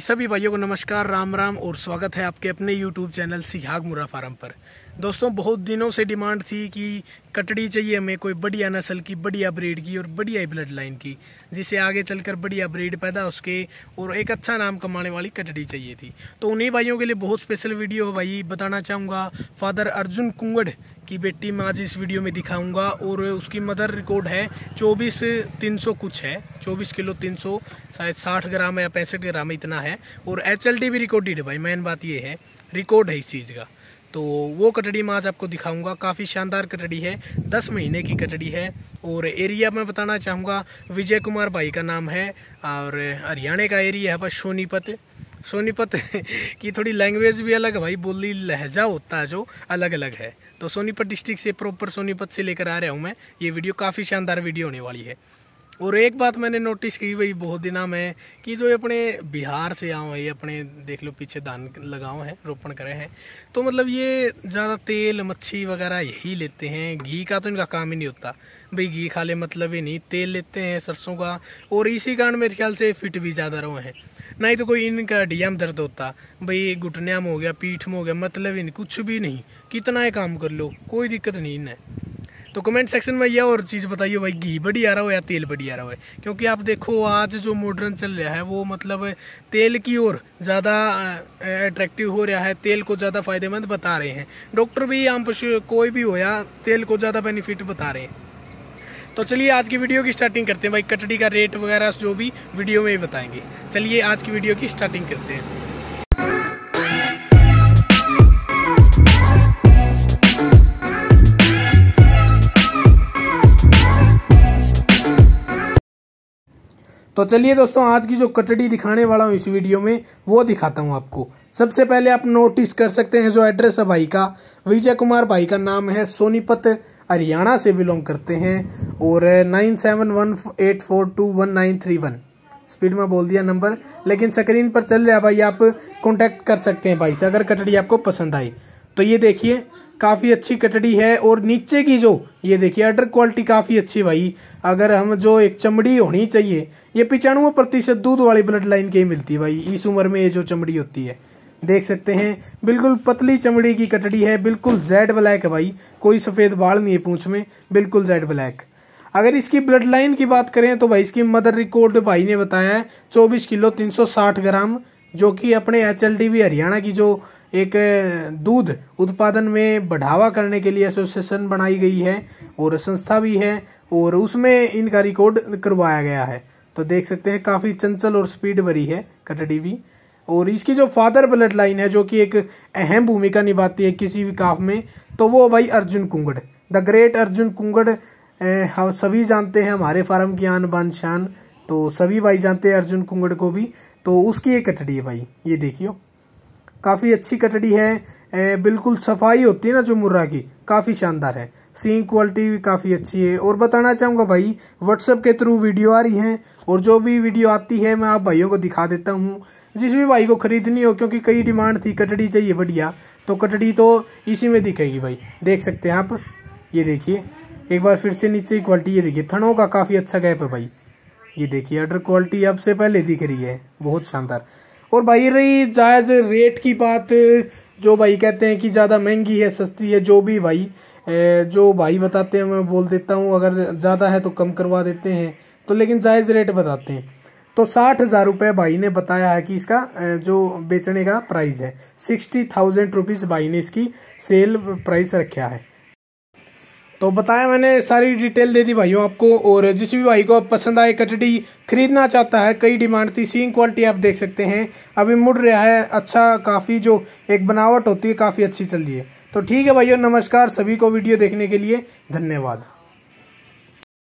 सभी भाइयों को नमस्कार राम राम और स्वागत है आपके अपने YouTube चैनल सिहाग मुरा फार्म पर दोस्तों बहुत दिनों से डिमांड थी कि कटड़ी चाहिए हमें कोई बढ़िया नस्ल की बढ़िया ब्रीड की और बढ़िया ब्लड लाइन की जिसे आगे चलकर बढ़िया ब्रीड पैदा उसके और एक अच्छा नाम कमाने वाली कटड़ी चाहिए थी तो उन्हीं भाइयों के लिए बहुत स्पेशल वीडियो है भाई बताना चाहूँगा फादर अर्जुन कुंगड़ की बेटी मैं आज इस वीडियो में दिखाऊँगा और उसकी मदर रिकॉर्ड है चौबीस तीन सौ कुछ है चौबीस किलो तीन सौ शायद साठ ग्राम या पैंसठ ग्राम इतना है और एच भी रिकॉर्डेड है भाई मेन बात ये है रिकॉर्ड है इस चीज़ का तो वो कटड़ी मैं आज आपको दिखाऊंगा काफ़ी शानदार कटड़ी है दस महीने की कटड़ी है और एरिया मैं बताना चाहूँगा विजय कुमार भाई का नाम है और हरियाणा का एरिया है पर सोनीपत सोनीपत की थोड़ी लैंग्वेज भी अलग है भाई बोली लहजा होता है जो अलग अलग है तो सोनीपत डिस्ट्रिक्ट से प्रॉपर सोनीपत से लेकर आ रहा हूँ मैं ये वीडियो काफ़ी शानदार वीडियो होने वाली है और एक बात मैंने नोटिस की भाई बहुत दिना में कि जो अपने बिहार से आओ है ये अपने देख लो पीछे धान लगाओ हैं रोपण करे हैं तो मतलब ये ज़्यादा तेल मच्छी वगैरह यही लेते हैं घी का तो इनका काम ही नहीं होता भाई घी खा ले मतलब ही नहीं तेल लेते हैं सरसों का और इसी कारण मेरे ख्याल से फिट भी ज़्यादा रहो हैं ही तो कोई इनका डिया में दर्द होता भाई घुटने में हो गया पीठ में हो गया मतलब इन कुछ भी नहीं कितना ही काम कर लो कोई दिक्कत नहीं इन्हें तो कमेंट सेक्शन में यह और चीज़ बताइए भाई घी बड़ी आ रहा हो या तेल बड़ी आ रहा हो क्योंकि आप देखो आज जो मॉडर्न चल रहा है वो मतलब तेल की ओर ज़्यादा अट्रैक्टिव हो रहा है तेल को ज़्यादा फायदेमंद बता रहे हैं डॉक्टर भी आम पशु कोई भी हो या तेल को ज़्यादा बेनिफिट बता रहे हैं तो चलिए आज की वीडियो की स्टार्टिंग करते हैं भाई कटड़ी का रेट वगैरह जो भी वीडियो में ही बताएंगे चलिए आज की वीडियो की स्टार्टिंग करते हैं तो चलिए दोस्तों आज की जो कटड़ी दिखाने वाला हूँ इस वीडियो में वो दिखाता हूँ आपको सबसे पहले आप नोटिस कर सकते हैं जो एड्रेस है भाई का विजय कुमार भाई का नाम है सोनीपत हरियाणा से बिलोंग करते हैं और nine seven one eight four two one nine three one speed में बोल दिया नंबर लेकिन स्क्रीन पर चल रहा भाई आप कॉन्टैक्ट कर सकते हैं भाई से अगर कटड़ी आपको पसंद आई तो ये देखिए काफ़ी अच्छी कटड़ी है और नीचे की जो ये देखिए अडर क्वालिटी काफ़ी अच्छी भाई अगर हम जो एक चमड़ी होनी चाहिए ये पिचानवे प्रतिशत दूध वाली ब्लड लाइन की मिलती है भाई इस उम्र में ये जो चमड़ी होती है देख सकते हैं बिल्कुल पतली चमड़ी की कटड़ी है बिल्कुल जेड ब्लैक है भाई कोई सफ़ेद बाल नहीं है पूछ में बिल्कुल जेड ब्लैक अगर इसकी ब्लड लाइन की बात करें तो भाई इसकी मदर रिकॉर्ड भाई ने बताया है चौबीस किलो तीन ग्राम जो कि अपने एच हरियाणा की जो एक दूध उत्पादन में बढ़ावा करने के लिए एसोसिएशन बनाई गई है और संस्था भी है और उसमें इनका रिकॉर्ड करवाया गया है तो देख सकते हैं काफ़ी चंचल और स्पीड भरी है कटडी भी और इसकी जो फादर ब्लड लाइन है जो कि एक अहम भूमिका निभाती है किसी भी काफ में तो वो भाई अर्जुन कुंगड़ द ग्रेट अर्जुन कुंगड़ हम सभी जानते हैं हमारे फार्म की आन बान शान तो सभी भाई जानते हैं अर्जुन कुंगड़ को भी तो उसकी एक कटड़ी है भाई ये देखियो काफ़ी अच्छी कटड़ी है ए, बिल्कुल सफाई होती है ना जो मुर्रा की काफ़ी शानदार है सीन क्वालिटी भी काफ़ी अच्छी है और बताना चाहूँगा भाई व्हाट्सअप के थ्रू वीडियो आ रही हैं और जो भी वीडियो आती है मैं आप भाइयों को दिखा देता हूँ जिस भी भाई को ख़रीदनी हो क्योंकि कई डिमांड थी कटड़ी चाहिए बढ़िया तो कटड़ी तो इसी में दिखेगी भाई देख सकते हैं आप ये देखिए एक बार फिर से नीचे की क्वालिटी ये देखिए थनों का काफ़ी अच्छा गैप है भाई ये देखिए अडर क्वालिटी आपसे पहले दिख रही है बहुत शानदार और भाई रही जायज़ रेट की बात जो भाई कहते हैं कि ज़्यादा महंगी है सस्ती है जो भी भाई जो भाई बताते हैं मैं बोल देता हूँ अगर ज़्यादा है तो कम करवा देते हैं तो लेकिन जायज़ रेट बताते हैं तो साठ हज़ार रुपये भाई ने बताया है कि इसका जो बेचने का प्राइस है सिक्सटी थाउजेंड रुपीज़ भाई ने इसकी सेल प्राइस रखा है तो बताया मैंने सारी डिटेल दे दी भाइयों आपको और जिस भी भाई को आप पसंद आए कटडी खरीदना चाहता है कई डिमांड थी सीम क्वालिटी आप देख सकते हैं अभी मुड़ रहा है अच्छा काफ़ी जो एक बनावट होती है काफ़ी अच्छी चल रही है तो ठीक है भाइयों नमस्कार सभी को वीडियो देखने के लिए धन्यवाद